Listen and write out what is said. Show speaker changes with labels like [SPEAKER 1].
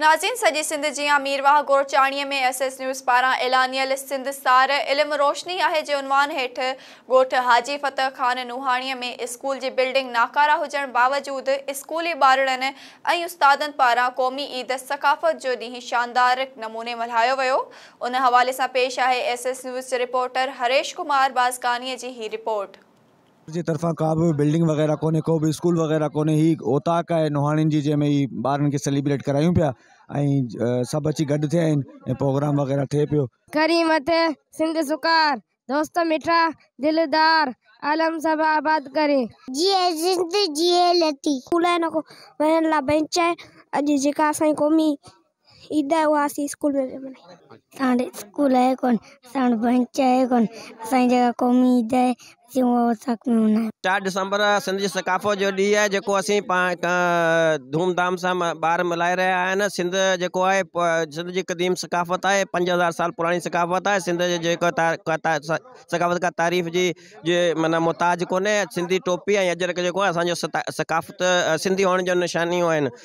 [SPEAKER 1] नाज़िन सॼी सिंध जीअं मीरवाह गोड़चचाणीअ में एस एस न्यूज़ पारां ऐलानियल सिंध सार इल्मु रोशनी आहे जे उनवान हेठि ॻोठु हाजी फ़तह ख़ान नुहाणीअ में स्कूल जी बिल्डिंग नाकारा हुजण बावजूदु स्कूली ॿारनि ऐं उस्तादनि पारां क़ौमी ईद सकाफ़त जो ॾींहुं शानदार नमूने मल्हायो वियो उन हवाले सां पेश आहे S S news reporter Haresh Kumar बास्कानीअ जी ही रिपोर्ट
[SPEAKER 2] जी तरफ़ा का भी बिल्डिंग वग़ैरह कोन्हे को भी स्कूल वग़ैरह को ही ओताक आहे नोहाणियुनि जी जैमें ही बार खे सेलिब्रेट करायूं पिया ऐं सभु अची गड थे आहिनि प्रोग्राम वग़ैरह थे पियो
[SPEAKER 3] करी मथे
[SPEAKER 4] सिंध सुकार दोस्त मिठा दिलदार आलम सब आबाद करे जीए जिंद जीए लती स्कूल न को वहन ला बेंच है आज जका सई
[SPEAKER 5] कोमी स्कूल में स्कूल है कौन बंच है कौन जगह है
[SPEAKER 6] चार दिसंबर सिंध जी सकाफ़ो जो ॾींहुं है जो असीं धूमधाम से बार मल्हाए रहा है सिंध जेको है सिंध जी क़दीम सकाफ़त है पंज हज़ार साल पुरानी सकाफ़त है सिंध सकाफ़त का तारीफ़ जी जे माना को सिंधी टोपी ऐं अजरक सकाफ़त सिंधी होने जो निशानियूं